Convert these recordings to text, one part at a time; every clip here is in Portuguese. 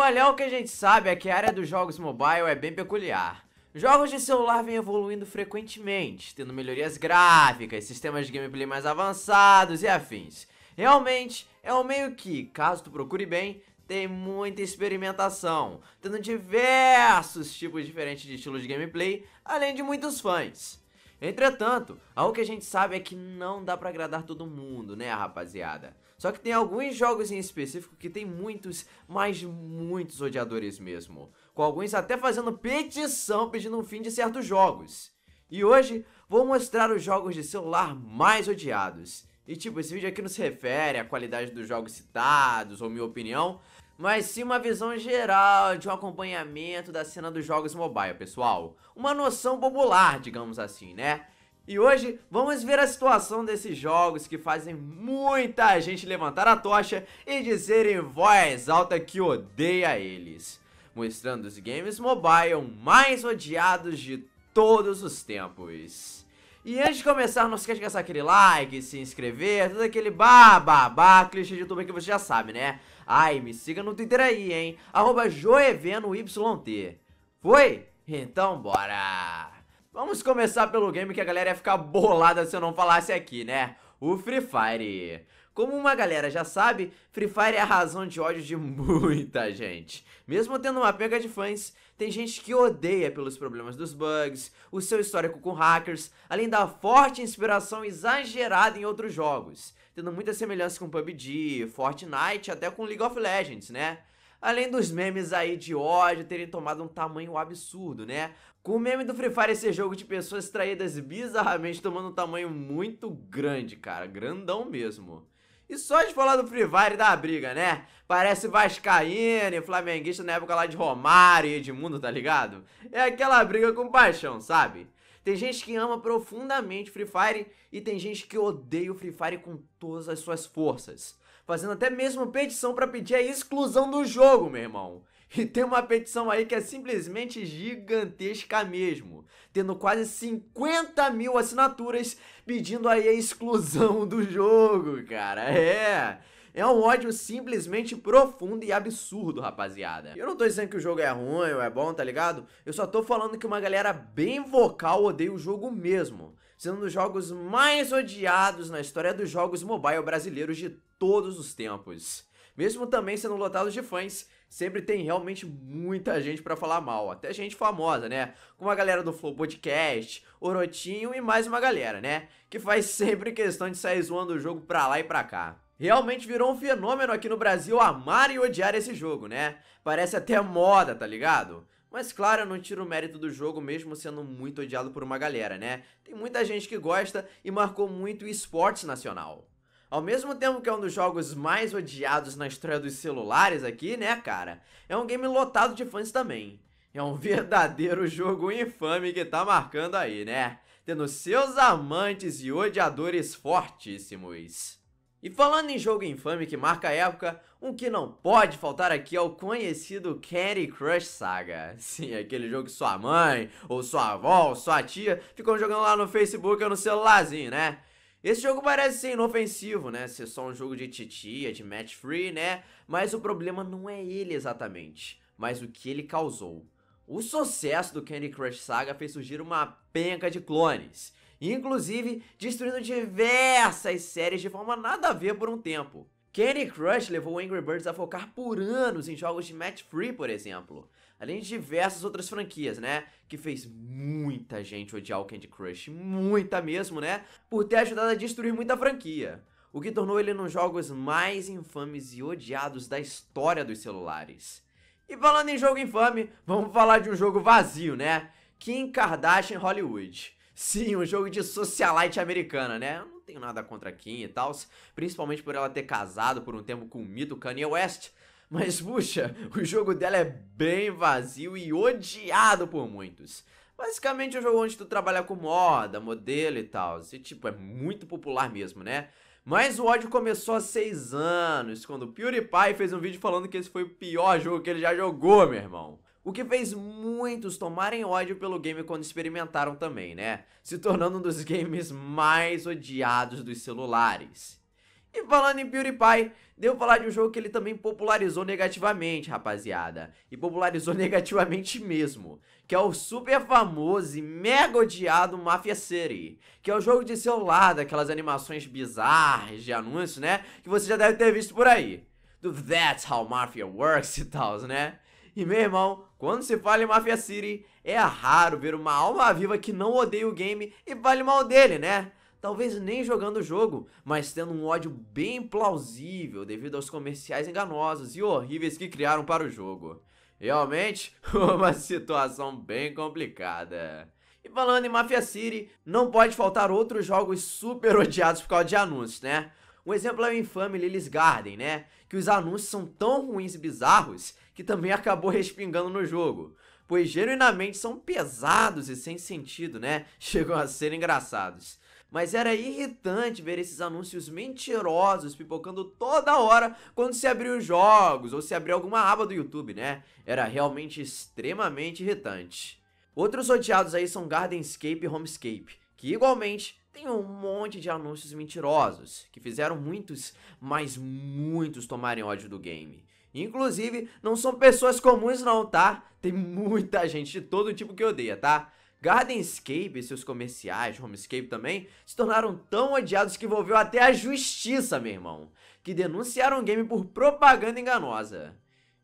Olha, o que a gente sabe é que a área dos jogos mobile é bem peculiar. Jogos de celular vêm evoluindo frequentemente, tendo melhorias gráficas, sistemas de gameplay mais avançados e afins. Realmente, é um meio que, caso tu procure bem, tem muita experimentação, tendo diversos tipos diferentes de estilos de gameplay, além de muitos fãs. Entretanto, algo que a gente sabe é que não dá para agradar todo mundo, né, rapaziada? Só que tem alguns jogos em específico que tem muitos, mas muitos odiadores mesmo. Com alguns até fazendo petição pedindo um fim de certos jogos. E hoje vou mostrar os jogos de celular mais odiados. E tipo, esse vídeo aqui não se refere à qualidade dos jogos citados ou minha opinião, mas sim uma visão geral de um acompanhamento da cena dos jogos mobile, pessoal. Uma noção popular, digamos assim, né? E hoje vamos ver a situação desses jogos que fazem muita gente levantar a tocha e dizer em voz alta que odeia eles, mostrando os games mobile mais odiados de todos os tempos. E antes de começar, não esquece de gastar aquele like, se inscrever, todo aquele bababá, clichê de youtuber que você já sabe, né? Ai, me siga no Twitter aí, hein? Arroba joevenoyt. Foi? Então bora! Vamos começar pelo game que a galera ia ficar bolada se eu não falasse aqui, né? O Free Fire. Como uma galera já sabe, Free Fire é a razão de ódio de muita gente. Mesmo tendo uma pega de fãs, tem gente que odeia pelos problemas dos bugs, o seu histórico com hackers, além da forte inspiração exagerada em outros jogos, tendo muita semelhança com PUBG, Fortnite, até com League of Legends, né? Além dos memes aí de ódio terem tomado um tamanho absurdo, né? Com o meme do Free Fire ser jogo de pessoas traídas bizarramente tomando um tamanho muito grande, cara, grandão mesmo. E só de falar do Free Fire da briga, né? Parece e Flamenguista na época lá de Romário e Edmundo, tá ligado? É aquela briga com paixão, sabe? Tem gente que ama profundamente Free Fire e tem gente que odeia o Free Fire com todas as suas forças. Fazendo até mesmo petição para pedir a exclusão do jogo, meu irmão. E tem uma petição aí que é simplesmente gigantesca mesmo, tendo quase 50 mil assinaturas pedindo aí a exclusão do jogo, cara. É. É um ódio simplesmente profundo e absurdo, rapaziada. Eu não tô dizendo que o jogo é ruim ou é bom, tá ligado? Eu só tô falando que uma galera bem vocal odeia o jogo mesmo, sendo um dos jogos mais odiados na história dos jogos mobile brasileiros de todos os tempos. Mesmo também sendo lotado de fãs sempre tem realmente muita gente para falar mal, até gente famosa, né? Como a galera do Flow Podcast, Orotinho e mais uma galera, né? Que faz sempre questão de sair zoando o jogo pra lá e pra cá. Realmente virou um fenômeno aqui no Brasil amar e odiar esse jogo, né? Parece até moda, tá ligado? Mas claro, eu não tiro o mérito do jogo mesmo sendo muito odiado por uma galera, né? Tem muita gente que gosta e marcou muito o esportes nacional. Ao mesmo tempo que é um dos jogos mais odiados na história dos celulares aqui, né, cara? É um game lotado de fãs também. É um verdadeiro jogo infame que tá marcando aí, né? Tendo seus amantes e odiadores fortíssimos. E falando em jogo infame que marca a época, um que não pode faltar aqui é o conhecido Candy Crush Saga. Sim, aquele jogo que sua mãe, ou sua avó, ou sua tia ficam jogando lá no Facebook ou no celularzinho, né? Esse jogo parece ser inofensivo, né? Ser só um jogo de titia, de match free, né? Mas o problema não é ele exatamente, mas o que ele causou. O sucesso do Candy Crush Saga fez surgir uma penca de clones, inclusive destruindo diversas séries de forma nada a ver por um tempo. Candy Crush levou Angry Birds a focar por anos em jogos de match free, por exemplo, Além de diversas outras franquias, né? Que fez muita gente odiar o Candy Crush, muita mesmo, né? Por ter ajudado a destruir muita franquia. O que tornou ele um dos jogos mais infames e odiados da história dos celulares. E falando em jogo infame, vamos falar de um jogo vazio, né? Kim Kardashian Hollywood. Sim, um jogo de socialite americana, né? Eu não tenho nada contra Kim e tal, principalmente por ela ter casado por um tempo com o mito Kanye West, mas puxa, o jogo dela é bem vazio e odiado por muitos. Basicamente é um jogo onde tu trabalha com moda, modelo e tal. E tipo, é muito popular mesmo, né? Mas o ódio começou há 6 anos, quando o PewDiePie fez um vídeo falando que esse foi o pior jogo que ele já jogou, meu irmão. O que fez muitos tomarem ódio pelo game quando experimentaram também, né? Se tornando um dos games mais odiados dos celulares. E falando em PewDiePie, devo falar de um jogo que ele também popularizou negativamente, rapaziada. E popularizou negativamente mesmo. Que é o super famoso e mega odiado Mafia City. Que é o jogo de celular, daquelas animações bizarras de anúncio, né? Que você já deve ter visto por aí. Do That's How Mafia Works e tal, né? E meu irmão, quando se fala em Mafia City, é raro ver uma alma viva que não odeia o game e fale mal dele, né? talvez nem jogando o jogo, mas tendo um ódio bem plausível devido aos comerciais enganosos e horríveis que criaram para o jogo. Realmente, uma situação bem complicada. E falando em Mafia City, não pode faltar outros jogos super odiados por causa de anúncios, né? Um exemplo é o infame Lilies Garden, né? Que os anúncios são tão ruins e bizarros que também acabou respingando no jogo. Pois genuinamente são pesados e sem sentido, né? Chegam a ser engraçados. Mas era irritante ver esses anúncios mentirosos pipocando toda hora quando se abriu os jogos ou se abriu alguma aba do YouTube, né? Era realmente extremamente irritante. Outros odiados aí são Gardenscape e Homescape, que igualmente tem um monte de anúncios mentirosos, que fizeram muitos, mas muitos tomarem ódio do game. Inclusive, não são pessoas comuns não, tá? Tem muita gente de todo tipo que odeia, tá? Gardenscape e seus comerciais, Homescape também, se tornaram tão odiados que envolveu até a justiça, meu irmão, que denunciaram o game por propaganda enganosa.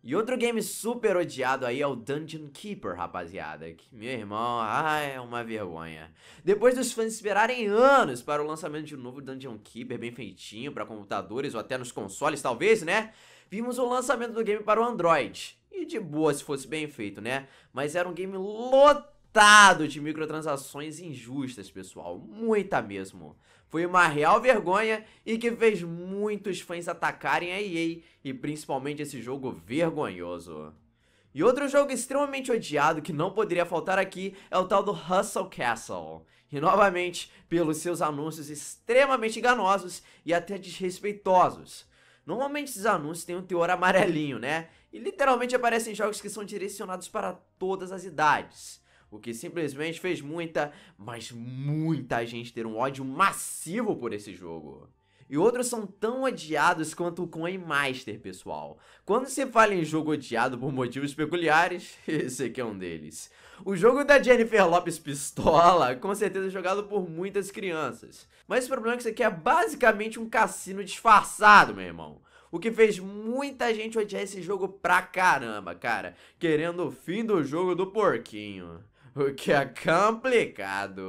E outro game super odiado aí é o Dungeon Keeper, rapaziada. Que, meu irmão, ai, é uma vergonha. Depois dos fãs esperarem anos para o lançamento de um novo Dungeon Keeper bem feitinho para computadores ou até nos consoles, talvez, né? Vimos o lançamento do game para o Android. E de boa se fosse bem feito, né? Mas era um game lotado lotado de microtransações injustas, pessoal. Muita mesmo. Foi uma real vergonha e que fez muitos fãs atacarem a EA e principalmente esse jogo vergonhoso. E outro jogo extremamente odiado que não poderia faltar aqui é o tal do Hustle Castle. E novamente, pelos seus anúncios extremamente enganosos e até desrespeitosos. Normalmente esses anúncios têm um teor amarelinho, né? E literalmente aparecem jogos que são direcionados para todas as idades o que simplesmente fez muita, mas muita gente ter um ódio massivo por esse jogo. E outros são tão odiados quanto o Coin Master, pessoal. Quando se fala em jogo odiado por motivos peculiares, esse aqui é um deles. O jogo da Jennifer Lopes Pistola, com certeza jogado por muitas crianças. Mas o problema é que isso aqui é basicamente um cassino disfarçado, meu irmão. O que fez muita gente odiar esse jogo pra caramba, cara. Querendo o fim do jogo do porquinho o que é complicado.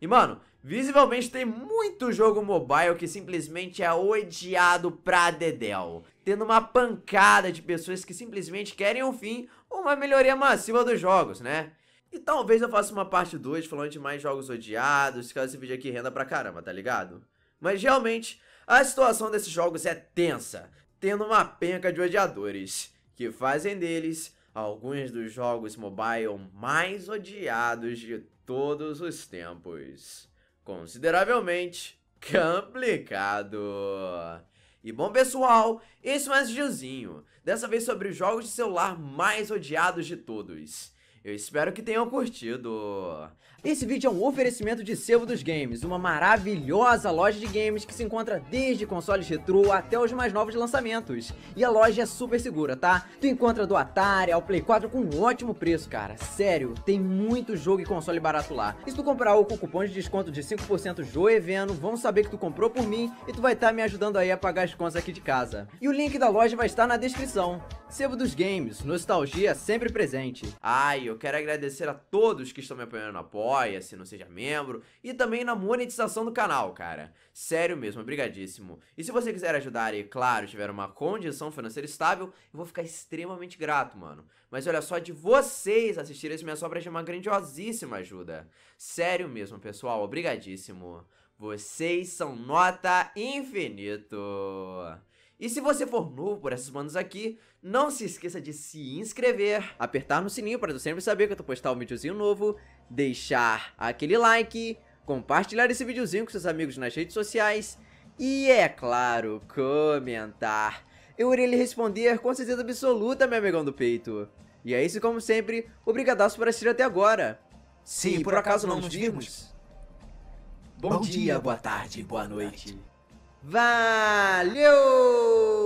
E mano, visivelmente tem muito jogo mobile que simplesmente é odiado pra dedéu, tendo uma pancada de pessoas que simplesmente querem um fim ou uma melhoria massiva dos jogos, né? E talvez eu faça uma parte 2 falando de mais jogos odiados, caso esse vídeo aqui renda pra caramba, tá ligado? Mas realmente, a situação desses jogos é tensa, tendo uma penca de odiadores, que fazem deles alguns dos jogos mobile mais odiados de todos os tempos. Consideravelmente complicado. E bom pessoal, esse é mais videozinho. dessa vez sobre os jogos de celular mais odiados de todos. Eu espero que tenham curtido. Esse vídeo é um oferecimento de Sevo dos Games, uma maravilhosa loja de games que se encontra desde consoles retrô até os mais novos lançamentos. E a loja é super segura, tá? Tu encontra do Atari ao Play 4 com um ótimo preço, cara. Sério, tem muito jogo e console barato lá. E se tu comprar algo com cupom de desconto de 5% Joeveno, vão saber que tu comprou por mim e tu vai estar tá me ajudando aí a pagar as contas aqui de casa. E o link da loja vai estar na descrição. Sebo dos Games, nostalgia sempre presente. Ai, eu quero agradecer a todos que estão me apoiando na porta apoia-se, não seja membro, e também na monetização do canal, cara. Sério mesmo, obrigadíssimo. E se você quiser ajudar e, claro, tiver uma condição financeira estável, eu vou ficar extremamente grato, mano. Mas olha só, de vocês assistirem as minhas obras de é uma grandiosíssima ajuda. Sério mesmo, pessoal, obrigadíssimo. Vocês são nota infinito. E se você for novo por essas manos aqui, não se esqueça de se inscrever, apertar no sininho para sempre saber que eu postar um videozinho novo, deixar aquele like, compartilhar esse videozinho com seus amigos nas redes sociais e, é claro, comentar. Eu irei lhe responder com certeza absoluta, meu amigão do peito. E é isso, como sempre, obrigadaço por assistir até agora. Sim, por acaso não nos vimos, bom dia, boa tarde, boa noite. Valeu!